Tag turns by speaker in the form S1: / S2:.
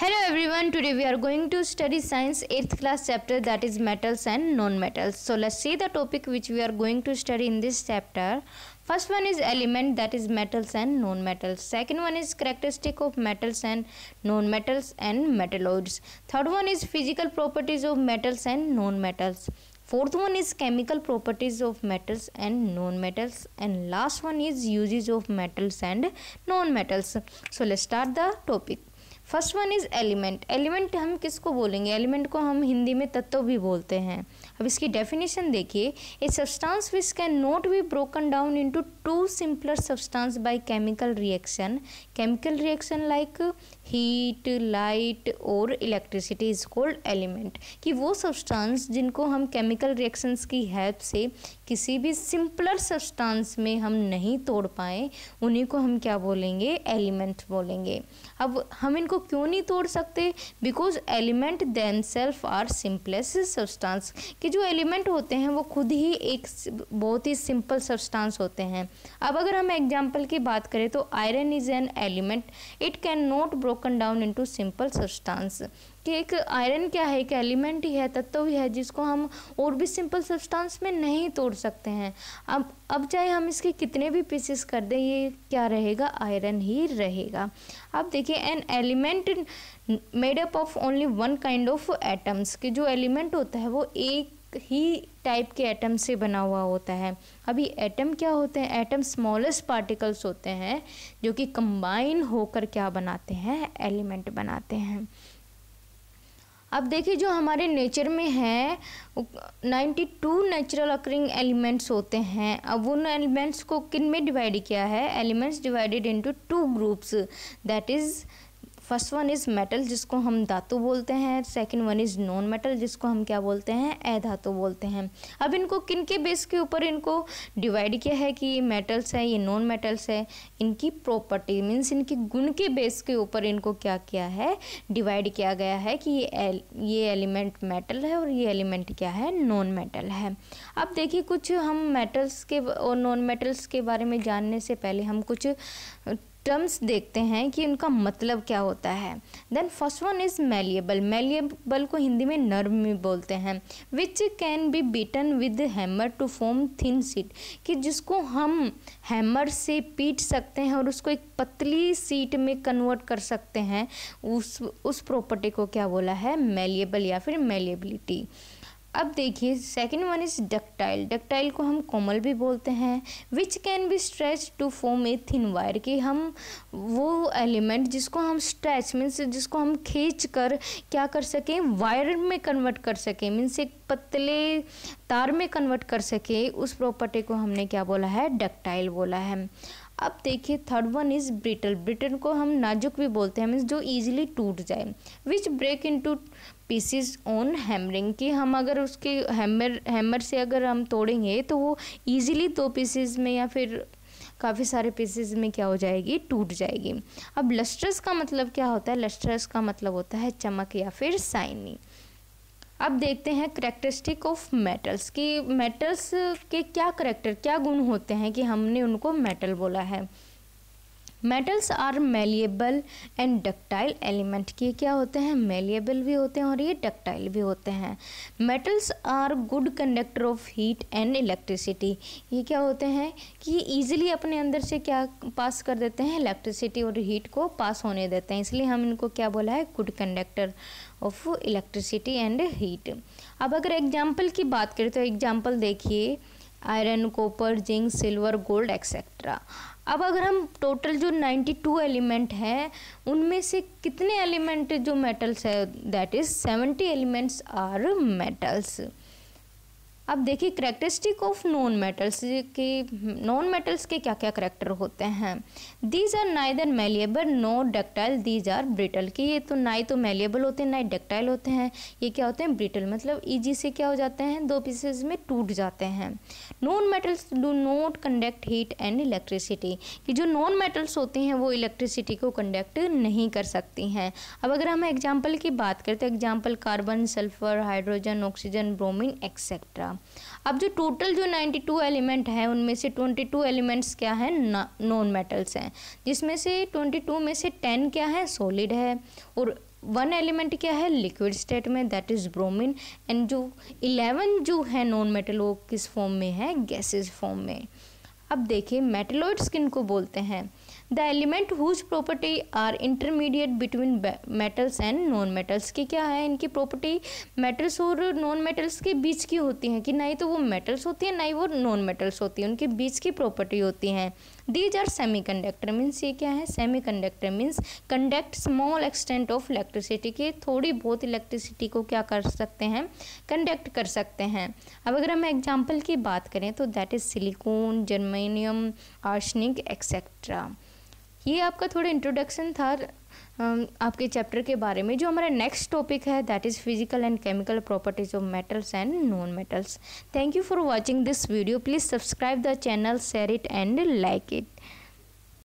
S1: Hello everyone, today we are going to study science 8th class chapter that is metals and non-metals. So let's see the topic which we are going to study in this chapter. First one is element that is metals and non-metals. Second one is characteristic of metals and non-metals and metalloids. Third one is physical properties of metals and non-metals. Fourth one is chemical properties of metals and non-metals and last one is uses of metals and non-metals. So let's start the topic. First one is element element हम किसको बोलेंगे element को हम हिंदी में तत्व भी बोलते हैं अब इसकी डेफिनेशन देखिए a substance which can not be broken down into to simpler substance by chemical reaction chemical reaction like heat light और इलेक्ट्रिसिटी इज कोल्ड एलिमेंट कि वो सब्सटेंस जिनको हम केमिकल रिएक्शंस की हेल्प से किसी भी सिंपलर सब्सटेंस में हम नहीं तोड़ पाए उन्हीं को हम क्या बोलेंगे एलिमेंट बोलेंगे अब हम इनको क्यों नहीं तोड़ सकते because element themselves are simplest substance कि जो एलिमेंट होते हैं वो खुद ही एक बहुत ही सिंपल सब्सटांस होते हैं अब अगर हम एग्जाम्पल की बात करें तो iron is an element it can not broken down into simple substance कि एक आयरन क्या है एक एलिमेंट ही है तत्व ही है जिसको हम और भी सिंपल सब्सटेंस में नहीं तोड़ सकते हैं अब अब चाहे हम इसके कितने भी पीसेस कर दें ये क्या रहेगा आयरन ही रहेगा अब देखिए an element made up of only one kind of atoms के जो एलिमेंट होता है वो एक ही टाइप के एटम से बना हुआ होता है अभी एटम क्या होते हैं एटम स्मॉलेस्ट पार्टिकल्स होते हैं जो कि कंबाइन होकर क्या बनाते हैं एलिमेंट बनाते हैं अब देखिए जो हमारे नेचर में है 92 नेचुरल अकरिंग एलिमेंट्स होते हैं अब उन एलिमेंट्स को किन में डिवाइड किया है elements divided into two groups that is first one is metal जिसको हम धातु बोलते हैं second one is non metal जिसको हम क्या बोलते हैं अधातु बोलते हैं अब इनको किन के बेस के ऊपर इनको डिवाइड किया है कि ये मेटल्स है ये नॉन मेटल्स है इनकी प्रॉपर्टी मीन्स इनके गुण के बेस के ऊपर इनको क्या किया है डिवाइड किया गया है कि ये एल, ये एलिमेंट मेटल है और ये एलिमेंट क्या है नॉन मेटल है अब देखिए कुछ हम मेटल्स के और नॉन मेटल्स के बारे में जानने से पहले हम कुछ टर्म्स देखते हैं कि उनका मतलब क्या होता है then first one is malleable malleable को हिंदी में नर्व में बोलते हैं which can be beaten with hammer to form thin sheet कि जिसको हम हैमर से पीट सकते हैं और उसको एक पतली सीट में कन्वर्ट कर सकते हैं उस उस प्रॉपर्टी को क्या बोला है मेलिएबल या फिर मेलिएबिलिटी अब देखिए second one is ductile ductile को हम कोमल भी बोलते हैं which can be stretch to form a thin wire कि हम वो एलिमेंट जिसको हम स्ट्रेच मीन्स जिसको हम खींच कर क्या कर सकें वायर में कन्वर्ट कर सकें मीन्स एक पतले तार में कन्वर्ट कर सकें उस प्रॉपर्टी को हमने क्या बोला है डक्टाइल बोला है अब देखिए third one is brittle brittle को हम नाजुक भी बोलते हैं मीन्स जो ईजिली टूट जाए which break into pieces on hammering कि हम अगर उसके हैमर हैमर से अगर हम तोड़ेंगे तो वो ईजिली दो पीसीज में या फिर काफ़ी सारे पीसेज में क्या हो जाएगी टूट जाएगी अब लस्ट्रस का मतलब क्या होता है लस्ट्रस का मतलब होता है चमक या फिर साइनी अब देखते हैं करेक्टरिस्टिक ऑफ मेटल्स कि मेटल्स के क्या करेक्टर क्या गुण होते हैं कि हमने उनको मेटल बोला है metals are malleable and ductile element के क्या होते हैं मेलिएबल भी होते हैं और ये डक्टाइल भी होते हैं metals are good conductor of heat and electricity ये क्या होते हैं कि ये ईजिली अपने अंदर से क्या पास कर देते हैं इलेक्ट्रिसिटी और हीट को पास होने देते हैं इसलिए हम इनको क्या बोला है good conductor of electricity and heat अब अगर एग्जाम्पल की बात करें तो एग्जाम्पल देखिए iron copper zinc silver gold etcetera अब अगर हम टोटल जो 92 एलिमेंट हैं उनमें से कितने एलिमेंट जो मेटल्स है that is 70 elements are metals अब देखिए करेक्टरिस्टिक ऑफ नॉन मेटल्स के नॉन मेटल्स के क्या क्या करेक्टर होते हैं these are either malleable no ductile these are brittle कि ये तो ना ही तो मेलिएबल होते हैं ना ही डक्टाइल होते हैं ये क्या होते हैं ब्रिटल मतलब ईजी से क्या हो जाते हैं दो पीसेज में टूट जाते हैं non metals do not conduct heat and electricity कि जो नॉन मेटल्स होते हैं वो इलेक्ट्रिसिटी को कंडक्ट नहीं कर सकती हैं अब अगर हम एग्जाम्पल की बात करें तो example carbon sulphur hydrogen oxygen bromine etcetera अब जो टोटल जो 92 एलिमेंट हैं उनमें से 22 एलिमेंट्स क्या हैं नॉन मेटल्स हैं जिसमें से 22 में से 10 क्या है सॉलिड है और वन एलिमेंट क्या है लिक्विड स्टेट में दैट इज़ ब्रोमिन एंड जो इलेवन जो है नॉन मेटल वो किस फॉर्म में है गैसेज फॉर्म में अब देखिए मेटलॉइड स्किन को बोलते हैं the element whose property are intermediate between metals and non metals की क्या है इनकी प्रॉपर्टी मेटल्स और नॉन मेटल्स के बीच की होती हैं कि ना ही तो वो मेटल्स होती हैं ना ही वो नॉन मेटल्स होती हैं उनके बीच की प्रॉपर्टी होती हैं these are semi conductor means ये क्या है semi conductor means conduct small extent of electricity के थोड़ी बहुत इलेक्ट्रिसिटी को क्या कर सकते हैं कंडक्ट कर सकते हैं अब अगर हम एग्जाम्पल की बात करें तो that is silicon germanium arsenic etcetera ये आपका थोड़ा इंट्रोडक्शन था आपके चैप्टर के बारे में जो हमारा नेक्स्ट टॉपिक है that is physical and chemical properties of metals and non metals thank you for watching this video please subscribe the channel share it and like it